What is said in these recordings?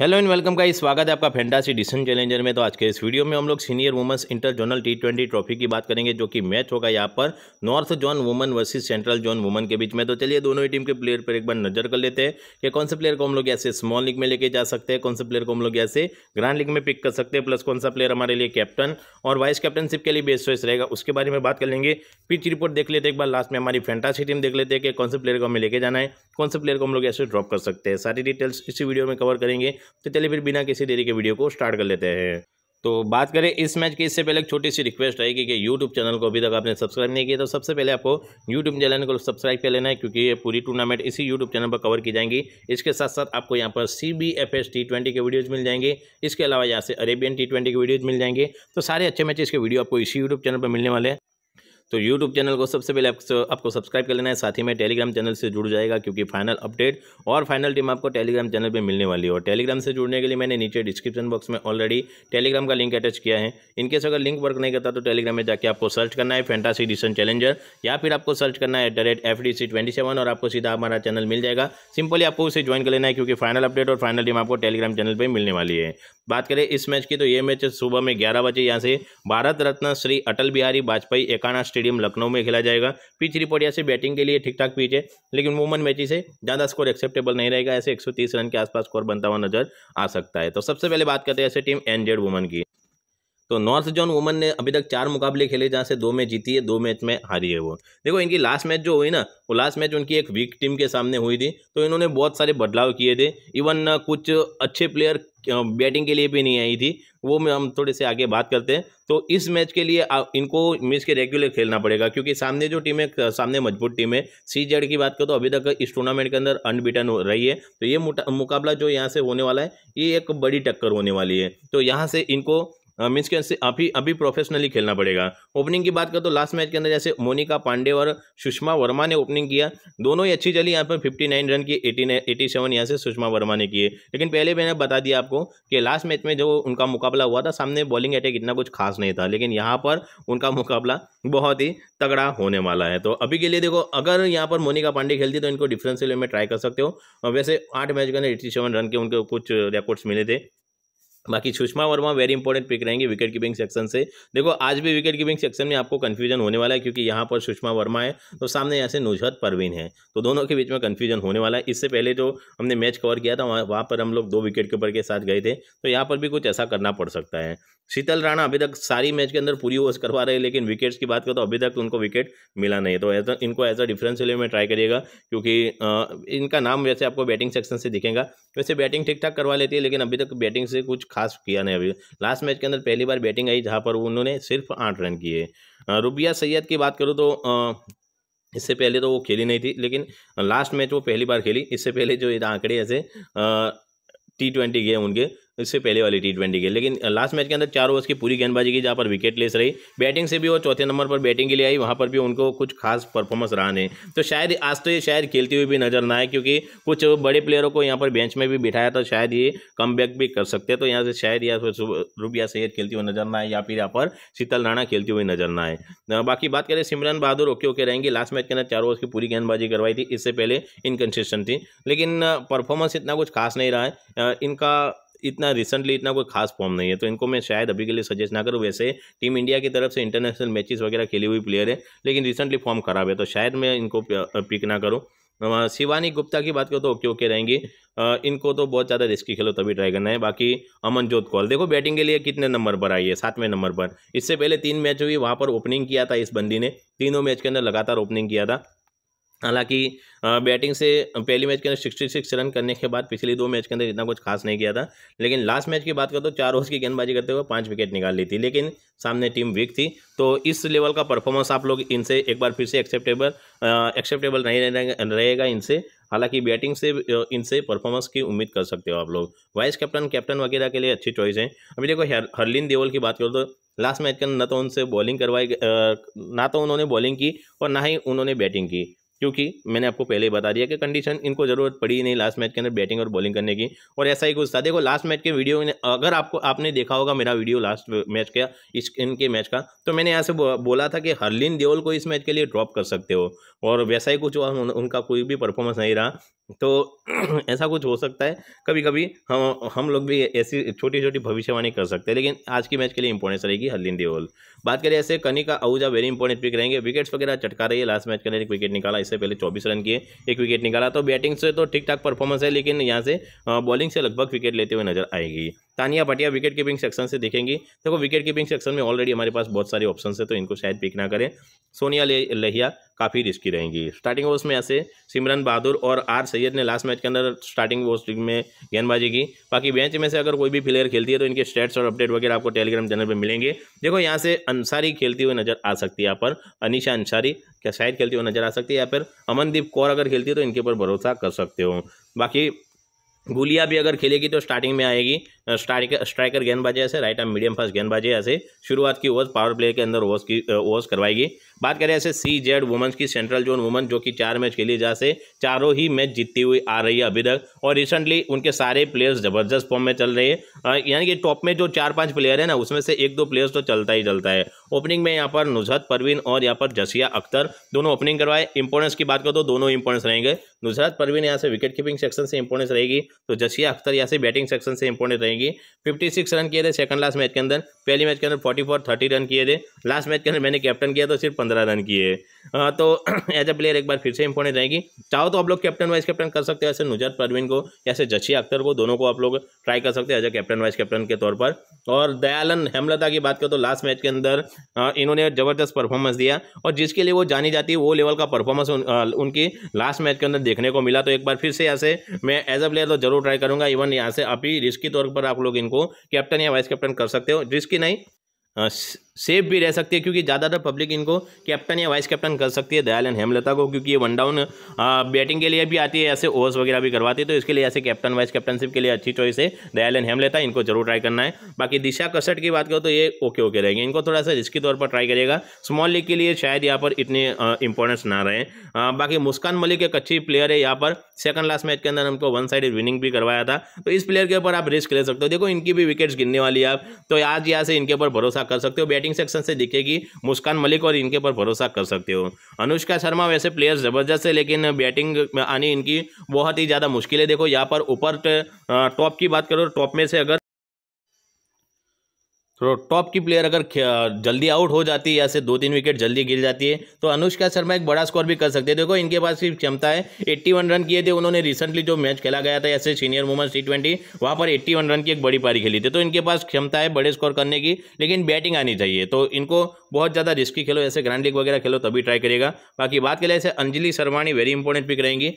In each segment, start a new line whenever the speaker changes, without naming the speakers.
hello and welcome का स्वागत है आपका फेंटासी डिसन चैलेंजर में तो आज के इस वीडियो में हम लोग senior women's inter zonal T twenty trophy की बात करेंगे जो कि मैच होगा यहाँ पर north zone women versus central zone women के बीच में तो चलिए दोनों ही टीम के प्लेयर पर एक बार नजर कर लेते हैं कि कौन से प्लेयर को हम लोग ऐसे स्मॉल लीग में लेके जा सकते हैं कौन से प्लेयर को हम लोग ऐसे ग्रांड लीग में पिक कर सकते हैं प्लस कौन सा प्लेयर हमारे लिए कैप्टन और वाइस कैप्टनशिप के लिए बेस्ट चॉइस रहेगा उसके बारे में बात कर लेंगे पिच रिपोर्ट देख लेते हैं एक बार लास्ट में हमारी फेंटासी टीम देख लेते हैं कि कौन से प्लेयर को हमें लेके जाना है कौन से प्लेयर को हम लोग ऐसे ड्रॉप कर सकते हैं सारी डिटेल्स इसी वीडियो में कवर करेंगे तो चलिए फिर बिना किसी देरी के वीडियो को स्टार्ट कर लेते हैं तो बात करें इस मैच की इससे पहले एक छोटी सी रिक्वेस्ट आएगी कि यूट्यूब चैनल को अभी तक आपने सब्सक्राइब नहीं किया तो सबसे पहले आपको यूट्यूब चैनल को सब्सक्राइब कर लेना है क्योंकि ये पूरी टूर्नामेंट इसी यूट्यूब चैनल पर कवर की जाएंगी इसके साथ साथ आपको यहाँ पर C B F S T twenty के वीडियोज़ मिल जाएंगे इसके अलावा यहाँ से अरेबियन टी ट्वेंटी के वीडियोज़ मिल जाएंगे तो सारे अच्छे मैच के वीडियो आपको इसी यूट्यूब चैनल पर मिलने वाले हैं तो यूट्यूब चैनल को सबसे पहले आपको सब्सक्राइब कर लेना है साथ ही में टेलीग्राम चैनल से जुड़ जाएगा क्योंकि फाइनल अपडेट और फाइनल टीम आपको टेलीग्राम चैनल पर मिलने वाली है और टेलीग्राम से जुड़ने के लिए मैंने नीचे डिस्क्रिप्शन बॉक्स में ऑलरेडी टेलीग्राम का लिंक अटैच किया है इनकेस अगर लिंक वर्क नहीं करता तो टेलीग्राम में जाकर आपको सर्च करना है फेंटासी एडिशन चैलेंजर या फिर आपको सर्च करना है at the rate F D C twenty seven और आपको सीधा हमारा चैनल मिल जाएगा सिंपली आपको उसे ज्वाइन कर लेना है क्योंकि फाइनल अपडेट और फाइनल टीम आपको टेलीग्राम चैनल पर मिलने वाली है बात करें इस मैच की तो ये मैच सुबह में ग्यारह बजे यहाँ से भारत रत्न श्री अटल बिहारी वाजपेयी एकाना स्टेडियम लखनऊ में खेला जाएगा पिच रिपोर्ट यहाँ से बैटिंग के लिए ठीक ठाक पिच है लेकिन वुमन मैचेस से ज़्यादा स्कोर एक्सेप्टेबल नहीं रहेगा ऐसे 130 रन के आसपास स्कोर बनता हुआ नजर आ सकता है तो सबसे पहले बात करते हैं ऐसे टीम एनजेड वुमन की तो नॉर्थ जोन वुमन ने अभी तक चार मुकाबले खेले जहाँ से दो मैच जीती है दो मैच में हारी है वो देखो इनकी लास्ट मैच जो हुई ना वो लास्ट मैच उनकी एक वीक टीम के सामने हुई थी तो इन्होंने बहुत सारे बदलाव किए थे इवन कुछ अच्छे प्लेयर बैटिंग के लिए भी नहीं आई थी वो में हम थोड़े से आगे बात करते हैं तो इस मैच के लिए इनको मिस के रेगुलर खेलना पड़ेगा क्योंकि सामने जो टीम है सामने मजबूत टीम है सी जेड की बात करो तो अभी तक इस टूर्नामेंट के अंदर अनबिटन हो रही है तो ये मुकाबला जो यहाँ से होने वाला है ये एक बड़ी टक्कर होने वाली है तो यहाँ से इनको मीन्स के अभी अभी प्रोफेशनली खेलना पड़ेगा ओपनिंग की बात करें तो लास्ट मैच के अंदर जैसे मोनिका पांडे और सुषमा वर्मा ने ओपनिंग किया दोनों ही अच्छी चली यहाँ पर फिफ्टी नाइन रन की एटी एटी सेवन यहाँ से सुषमा वर्मा ने किए लेकिन पहले मैंने बता दिया आपको कि लास्ट मैच में जो उनका मुकाबला हुआ था सामने बॉलिंग अटैक इतना कुछ खास नहीं था लेकिन यहाँ पर उनका मुकाबला बहुत ही तगड़ा होने वाला है तो अभी के लिए देखो अगर यहाँ पर मोनिका पांडे खेलती तो इनको डिफरेंस में ट्राई कर सकते हो वैसे आठ मैच के अंदर एटी सेवन रन के उनके कुछ रिकॉर्ड्स मिले थे बाकी Sushma Verma very important pick रहेंगे विकेट कीपिंग सेक्शन से देखो आज भी विकेट कीपिंग सेक्शन में आपको कन्फ्यूजन होने वाला है क्योंकि यहाँ पर सुषमा वर्मा है तो सामने यहाँ से नुजहत परवीन है तो दोनों के बीच में कन्फ्यूजन होने वाला है इससे पहले जो हमने मैच कवर किया था वहाँ पर हम लोग दो विकेट कीपर के साथ गए थे तो यहाँ पर भी कुछ ऐसा करना पड़ सकता है शीतल राणा अभी तक सारी मैच के अंदर पूरी ओवर्स करवा रहे हैं लेकिन विकेट्स की बात करें तो अभी तक उनको विकेट मिला नहीं तो एज इनको एज अ डिफरेंस लेवल में ट्राई करिएगा क्योंकि इनका नाम वैसे आपको बैटिंग सेक्शन से दिखेगा वैसे बैटिंग ठीक ठाक करवा लेती है लेकिन अभी तक बैटिंग से कुछ खास किया नहीं अभी लास्ट मैच के अंदर पहली बार बैटिंग आई जहाँ पर उन्होंने सिर्फ आठ रन किए रुबिया सैयद की बात करूँ तो इससे पहले तो वो खेली नहीं थी लेकिन लास्ट मैच वो पहली बार खेली इससे पहले जो आंकड़े ऐसे टी ट्वेंटी गेम उनके इससे पहले वाली टी ट्वेंटी के लेकिन लास्ट मैच के अंदर चार ओवर्स की पूरी गेंदबाजी की जहाँ पर विकेट लेस रही बैटिंग से भी वो चौथे नंबर पर बैटिंग के लिए आई वहाँ पर भी उनको कुछ खास परफॉर्मेंस रहा नहीं तो शायद आज तो ये शायद खेलती हुई भी नजर ना आए क्योंकि कुछ बड़े प्लेयरों को यहाँ पर बेंच में भी बिठाया था तो शायद ये कम भी कर सकते तो यहाँ से शायद या फिर रुबिया सैयद खेलती हुई नजर ना आए या फिर यहाँ पर शीतल राणा खेलती हुई नजर ना आए बाकी बात करें सिमरन बहादुर ओके ओके रहेंगे लास्ट मैच के अंदर चार ओवर्स की पूरी गेंदबाजी करवाई थी इससे पहले इनकन्सिस्टेंट थी लेकिन परफॉर्मेंस इतना कुछ खास नहीं रहा है इनका इतना रिसेंटली इतना कोई खास फॉर्म नहीं है तो इनको मैं शायद अभी के लिए सजेस्ट ना करूँ वैसे टीम इंडिया की तरफ से इंटरनेशनल मैचेस वगैरह खेली हुई प्लेयर है लेकिन रिसेंटली फॉर्म खराब है तो शायद मैं इनको पिक ना करूँ शिवानी गुप्ता की बात करो तो ओके ओके रहेंगी इनको तो बहुत ज़्यादा रिस्की खेलो तभी ट्राई करना है बाकी अमनजोत कौल देखो बैटिंग के लिए कितने नंबर पर आई है सातवें नंबर पर इससे पहले तीन मैच हुई वहाँ पर ओपनिंग किया था इस बंदी ने तीनों मैच के अंदर लगातार ओपनिंग किया था हालांकि बैटिंग से पहली मैच के अंदर सिक्सटी सिक्स रन करने के बाद पिछली दो मैच के अंदर इतना कुछ खास नहीं किया था लेकिन लास्ट मैच की बात करें तो चार ओवर की गेंदबाजी करते हुए पांच विकेट निकाल ली थी लेकिन सामने टीम वीक थी तो इस लेवल का परफॉर्मेंस आप लोग इनसे एक बार फिर से एक्सेप्टेबल एक्सेप्टेबल नहीं रहेगा इनसे हालांकि बैटिंग से इनसे परफॉर्मेंस की उम्मीद कर सकते हो आप लोग वाइस कैप्टन कैप्टन वगैरह के लिए अच्छी चॉइस है अभी देखो हरलिन देवल की बात करो तो लास्ट मैच के अंदर न तो उनसे बॉलिंग करवाई ना तो उन्होंने बॉलिंग की और ना ही उन्होंने बैटिंग की क्योंकि मैंने आपको पहले ही बता दिया कि कंडीशन इनको जरूरत पड़ी नहीं लास्ट मैच के अंदर बैटिंग और बॉलिंग करने की और ऐसा ही कुछ था देखो लास्ट मैच के वीडियो में अगर आपको आपने देखा होगा मेरा वीडियो लास्ट मैच का इस इनके मैच का तो मैंने यहाँ से बोला था कि हरलिन देओल को इस मैच के लिए ड्रॉप कर सकते हो और वैसा ही कुछ उन, उनका कोई भी परफॉर्मेंस नहीं रहा तो ऐसा कुछ हो सकता है कभी कभी हम हम लोग भी ऐसी छोटी छोटी भविष्यवाणी कर सकते हैं लेकिन आज की मैच के लिए इंपॉर्टेंस रहेगी हरलिन देओल बात करें ऐसे Kanika Ahuja very important pick रहेंगे विकेट्स वगैरह चटका रही है लास्ट मैच के लिए विकेट निकाला इससे पहले चौबीस रन किए एक विकेट निकाला तो बैटिंग से तो ठीक ठाक परफॉर्मेंस है लेकिन यहाँ से बॉलिंग से लगभग विकेट लेते हुए नजर आएगी Tania Bhatia wicket keeping section से दिखेंगी देखो विकेट कीपिंग सेक्शन में ऑलरेडी हमारे पास बहुत सारे ऑप्शन है तो इनको शायद पिक ना करें सोनिया लहिया काफ़ी रिस्की रहेंगी स्टार्टिंग ओवर्स में ऐसे सिमरन बहादुर और आर सैयद ने लास्ट मैच के अंदर स्टार्टिंग ओवर्स में गेंदबाजी की बाकी बेंच में से अगर कोई भी प्लेयर खेलती है तो इनके स्टेट्स और अपडेट वगैरह आपको टेलीग्राम चैनल पर मिलेंगे देखो यहाँ से अंसारी खेलती हुई नजर आ सकती है यहाँ पर अनिशा अंसारी क्या शायद खेलती हुई नजर आ सकती है या फिर अमनदीप कौर अगर खेलती है तो इनके ऊपर भरोसा कर सकते हो बाकी गुलिया भी अगर खेलेगी तो स्टार्टिंग में आएगी स्ट्राइक स्ट्राइकर गेंदबाजी ऐसे राइट आर्म मीडियम फास्ट गेंदबाजी ऐसे शुरुआत की ओवर्स पावर प्ले के अंदर ओवर्स की ओवर्स करवाएगी बात करें ऐसे सी जेड वुमेंस की सेंट्रल जोन वुमेन जो कि चार मैच खेली जहाँ से चारों ही मैच जीतती हुई आ रही है अभी तक और रिसेंटली उनके सारे प्लेयर्स जबरदस्त फॉर्म में चल रहे हैं यानी कि टॉप में जो चार पाँच प्लेयर है ना उसमें से एक दो प्लेयर्स तो चलता ही चलता है ओपनिंग में यहाँ पर नुजहत परवीन और यहाँ पर जसिया अख्तर दोनों ओपनिंग करवाए इंपोर्टेंस की बात करो तो दोनों इंपोर्टेंस रहेंगे नुजहत परवीन यहाँ से विकेट कीपिंग सेक्शन से इंपोर्टेंस रहेगी तो जसिया अख्तर यहाँ से बैटिंग सेक्शन से इंपॉर्टेंट रहेंगी फिफ्टी सिक्स रन किए थे सेकंड लास्ट मैच के अंदर पहली मैच के अंदर फोर्टी फोर थर्टी रन किए थे लास्ट मैच के अंदर मैंने कैप्टन किया तो सिर्फ पंद्रह रन किए तो एज अ प्लेयर एक बार फिर से इंपॉर्टेंट रहेगी चाहो तो आप लोग कैप्टन वाइस कैप्टन कर सकते हो ऐसे नुजत परवीन को या ऐसे जसिया अख्तर को दोनों को आप लोग ट्राई कर सकते हैं as a captain vice captain के तौर पर और दयालन हेमलता की बात करो तो लास्ट मैच के अंदर इन्होंने जबरदस्त परफॉर्मेंस दिया और जिसके लिए वो जानी जाती है वो लेवल का परफॉर्मेंस उनकी लास्ट मैच के अंदर देखने को मिला तो एक बार फिर से ऐसे मैं एज अ प्लेयर तो जरूर ट्राई करूंगा इवन यहाँ से अभी रिस्की तौर पर आप लोग इनको कैप्टन या वाइस कैप्टन कर सकते हो रिस्की नहीं सेफ भी रह सकती है क्योंकि ज़्यादातर पब्लिक इनको कैप्टन या वाइस कैप्टन कर सकती है दयालन हेमलता को क्योंकि ये वन डाउन बैटिंग के लिए भी आती है ऐसे ओवर्स वगैरह भी करवाती है तो इसके लिए ऐसे कैप्टन वाइस कैप्टनशिप के लिए अच्छी चॉइस है दयालन हेमलता इनको जरूर ट्राई करना है बाकी दिशा कसट की बात करो तो ये ओके ओके रहेंगे इनको थोड़ा सा रिस्की तौर पर ट्राई करेगा स्मॉल लीग के लिए शायद यहाँ पर इतनी इंपॉर्टेंस ना रहे बाकी मुस्कान मलिक एक अच्छी प्लेयर है यहाँ पर सेकंड लास्ट मैच के अंदर हमको वन साइड विनिंग भी करवाया था तो इस प्लेयर के ऊपर आप रिस्क ले सकते हो देखो इनकी भी विकेट्स गिनने वाली है आप तो आज यहाँ से इनके ऊपर भरोसा कर सकते हो बैटिंग बैटिंग सेक्शन से दिखेगी मुस्कान मलिक और इनके पर भरोसा कर सकते हो अनुष्का शर्मा वैसे प्लेयर ज़बरदस्त है लेकिन बैटिंग आनी इनकी बहुत ही ज़्यादा मुश्किल है देखो यहाँ पर ऊपर टॉप की बात करो टॉप में से अगर तो टॉप की प्लेयर अगर जल्दी आउट हो जाती है या से दो तीन विकेट जल्दी गिर जाती है तो अनुष्का शर्मा एक बड़ा स्कोर भी कर सकते हैं देखो इनके पास भी क्षमता है 81 रन किए थे उन्होंने रिसेंटली जो मैच खेला गया था ऐसे सीनियर वुमेंस टी ट्वेंटी वहाँ पर 81 रन की एक बड़ी पारी खेली थी तो इनके पास क्षमता है बड़े स्कोर करने की लेकिन बैटिंग आनी चाहिए तो इनको बहुत ज़्यादा रिस्की खेलो जैसे ग्रैंड लीग वगैरह खेलो तभी ट्राई करिएगा बाकी बात करें ऐसे Anjali Sharmani very important pick रहेंगी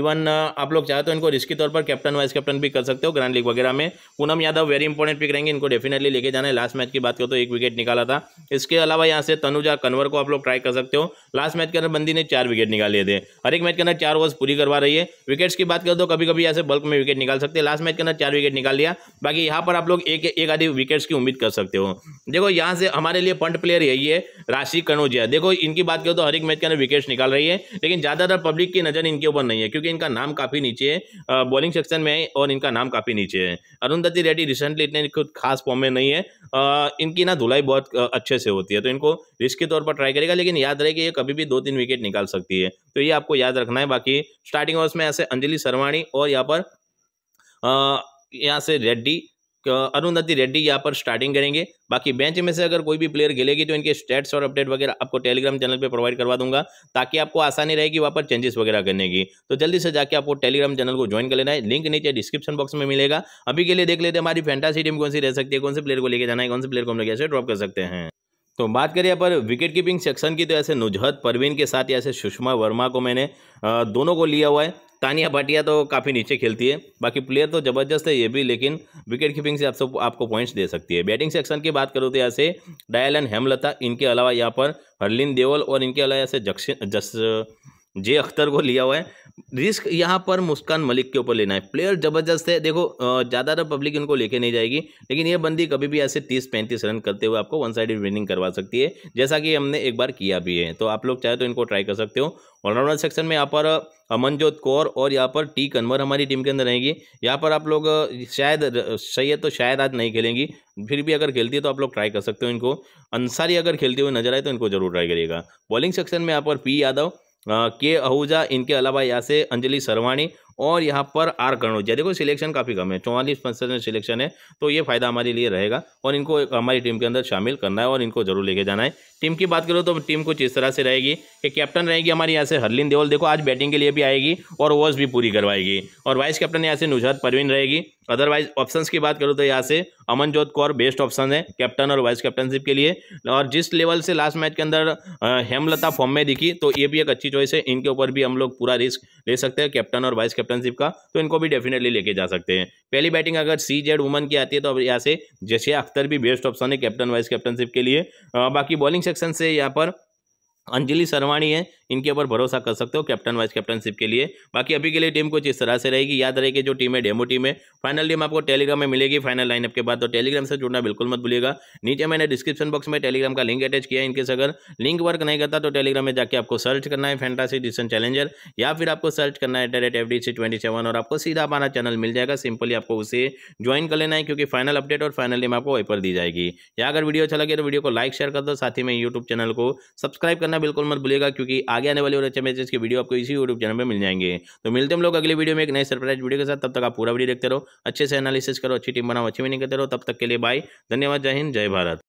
इवन आप लोग चाहे तो इनको रिस्की तौर पर कैप्टन वाइस कैप्टन भी कर सकते हो ग्रैंड लीग वगैरह में Poonam Yadav very important pick रहेंगे इनको डेफिनेटली लेके जाना है लास्ट मैच की बात करो तो एक विकेट निकाला था इसके अलावा यहाँ से तनुजा कन्वर को आप लोग ट्राई कर सकते हो लास्ट मैच के अंदर बंदी ने चार विकेट निकाले थे हर एक मैच के अंदर चार ओवर्स पूरी करवा रही है विकेट्स की बात करो तो कभी कभी ऐसे बल्क में विकेट निकाल सकते हैं लास्ट मैच के अंदर चार विकेट निकाल लिया बाकी यहाँ पर आप लोग एक एक आधी विकेट्स की उम्मीद कर सकते हो देखो यहाँ से हमारे लिए पंट प्लेयर यही है राशि कनौजिया देखो इनकी बात करो तो हर एक मैच के अंदर विकेट निकाल रही है लेकिन ज़्यादातर पब्लिक की नज़र इनके ऊपर नहीं है क्योंकि इनका नाम काफ़ी नीचे है बॉलिंग सेक्शन में है और इनका नाम काफ़ी नीचे है अरुंधति रेड्डी रिसेंटली इतने खुद खास फॉर्म में नहीं है इनकी ना धुलाई बहुत अच्छे से होती है तो इनको रिस्क के तौर पर ट्राई करेगा लेकिन याद रहे कि ये कभी भी दो तीन विकेट निकाल सकती है तो ये आपको याद रखना है बाकी स्टार्टिंग ओवर्स में ऐसे अंजलि सरवाणी और यहाँ पर यहाँ से रेड्डी अरुंधति रेड्डी यहाँ पर स्टार्टिंग करेंगे बाकी बेंच में से अगर कोई भी प्लेयर गिलेगी तो इनके स्टेट्स और अपडेट वगैरह आपको टेलीग्राम चैनल पे प्रोवाइड करवा दूंगा ताकि आपको आसानी रहेगी वहाँ पर चेंजेस वगैरह करने की तो जल्दी से जाके आपको टेलीग्राम चैनल को ज्वाइन कर लेना है लिंक नीचे डिस्क्रिप्शन बॉक्स में मिलेगा अभी के लिए देख लेते हैं हमारी फैंटासी टीम कौन सी रह सकती है कौन से प्लेयर को लेकर जाना है कौन से प्लेयर को हम लोग ऐसे ड्रॉप कर सकते हैं तो बात करें यहाँ पर विकेट कीपिंग सेक्शन की तो ऐसे नुजहत परवीन के साथ ऐसे सुषमा वर्मा को मैंने दोनों को लिया हुआ है तानिया भाटिया तो काफ़ी नीचे खेलती है बाकी प्लेयर तो ज़बरदस्त है ये भी लेकिन विकेट कीपिंग से आप सब आपको पॉइंट्स दे सकती है बैटिंग सेक्शन की बात करूँ तो यहाँ से डायल एंड हेमलता इनके अलावा यहाँ पर हरलिन देवल और इनके अलावा यहाँ से जक्शन जस जे अख्तर को लिया हुआ है रिस्क यहाँ पर मुस्कान मलिक के ऊपर लेना है प्लेयर जबरदस्त है देखो ज़्यादातर तो पब्लिक इनको लेके नहीं जाएगी लेकिन ये बंदी कभी भी ऐसे तीस पैंतीस रन करते हुए आपको वन साइड विनिंग करवा सकती है जैसा कि हमने एक बार किया भी है तो आप लोग चाहे तो इनको ट्राई कर सकते हो ऑलराउंडर सेक्शन में यहाँ पर अमनजोत कौर और यहाँ पर टी कन्वर हमारी टीम के अंदर रहेंगी यहाँ पर आप लोग शायद सैयद तो शायद आज नहीं खेलेंगी फिर भी अगर खेलती है तो आप लोग ट्राई कर सकते हो इनको अंसारी अगर खेलते हुए नजर आए तो इनको जरूर ट्राई करिएगा बॉलिंग सेक्शन में यहाँ पर पी यादव के आहूजा इनके अलावा यहाँ से अंजलि सरवाणी और यहाँ पर आर करणोजा देखो सिलेक्शन काफ़ी कम है चौवालीस परसेंट सिलेक्शन है तो ये फायदा हमारे लिए रहेगा और इनको हमारी टीम के अंदर शामिल करना है और इनको जरूर लेके जाना है टीम की बात करो तो टीम कुछ इस तरह से रहेगी कि कैप्टन रहेगी हमारे यहाँ से हरलिन देवल देखो आज बैटिंग के लिए भी आएगी और ओवर्स भी पूरी करवाएगी और वाइस कैप्टन यहाँ से नुजहत परवीन रहेगी अदरवाइज ऑप्शन की बात करो तो यहाँ से अमनजोत कौर बेस्ट ऑप्शन है कैप्टन और वाइस कैप्टनशिप के लिए और जिस लेवल से लास्ट मैच के अंदर हेमलता फॉर्म में दिखी तो ये भी एक अच्छी चॉइस है इनके ऊपर भी हम लोग पूरा रिस्क ले सकते हैं कैप्टन और वाइस कैप्टन कैप्टनशिप का तो इनको भी डेफिनेटली लेके जा सकते हैं पहली बैटिंग अगर सी जेड वुमन की आती है तो अब यहाँ से जैसे अख्तर भी बेस्ट ऑप्शन है कैप्टन वाइस कैप्टनशिप के लिए बाकी बॉलिंग सेक्शन से यहाँ पर अंजलि सरवाणी है इनके ऊपर भरोसा कर सकते हो कैप्टन वाइस कैप्टनशिप के लिए बाकी अभी के लिए टीम कुछ इस तरह से रहेगी याद रहे कि जो टीम है डेमो टीम है फाइनल टीम आपको टेलीग्राम में मिलेगी फाइनल लाइनअप के बाद तो टेलीग्राम से जुड़ना बिल्कुल मत भूलिएगा नीचे मैंने डिस्क्रिप्शन बॉक्स में टेलीग्राम का लिंक अटैच किया इनके इनकेस अगर लिंक वर्क नहीं करता तो टेलीग्राम में जाकर आपको सर्च करना है फैंटासी डिसन चैलेंजर या फिर आपको सर्च करना है एट द और आपको सीधा अपना चैनल मिल जाएगा सिंपली आपको उसे ज्वाइन कर लेना है क्योंकि फाइनल अपडेट और फाइनल टीम आपको वहीं पर दी जाएगी या अगर वीडियो अच्छा लगे तो वीडियो को लाइक शेयर कर दो साथ ही में यूट्यूब चैनल को सब्सक्राइब करना देखना बिल्कुल मत भूलिएगा क्योंकि आगे आने वाले और अच्छे मैसेज के वीडियो आपको इसी यूट्यूब चैनल पर मिल जाएंगे तो मिलते हम लोग अगले वीडियो में एक नए सरप्राइज वीडियो के साथ तब तक आप पूरा वीडियो देखते रहो अच्छे से एनालिसिस करो अच्छी टीम बनाओ अच्छी मीनिंग करते रहो तब तक के लिए बाय धन्यवाद जय हिंद जय भारत